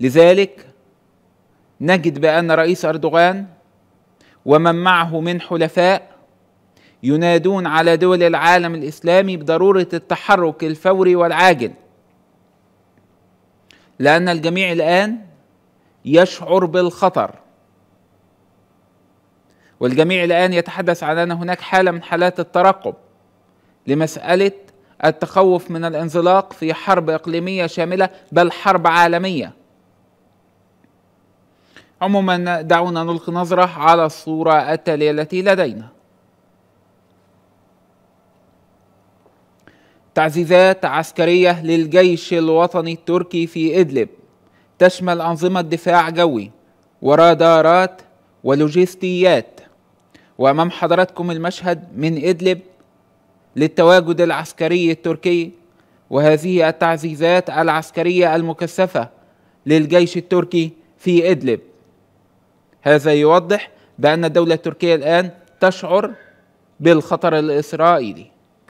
لذلك نجد بأن رئيس أردوغان ومن معه من حلفاء ينادون على دول العالم الإسلامي بضرورة التحرك الفوري والعاجل لأن الجميع الآن يشعر بالخطر والجميع الآن يتحدث عن أن هناك حالة من حالات الترقب لمسألة التخوف من الانزلاق في حرب إقليمية شاملة بل حرب عالمية عموما دعونا نلقي نظرة على الصورة التالية التي لدينا تعزيزات عسكرية للجيش الوطني التركي في إدلب تشمل أنظمة دفاع جوي ورادارات ولوجستيات وأمام حضراتكم المشهد من إدلب للتواجد العسكري التركي وهذه التعزيزات العسكرية المكثفة للجيش التركي في إدلب هذا يوضح بأن الدولة التركية الآن تشعر بالخطر الإسرائيلي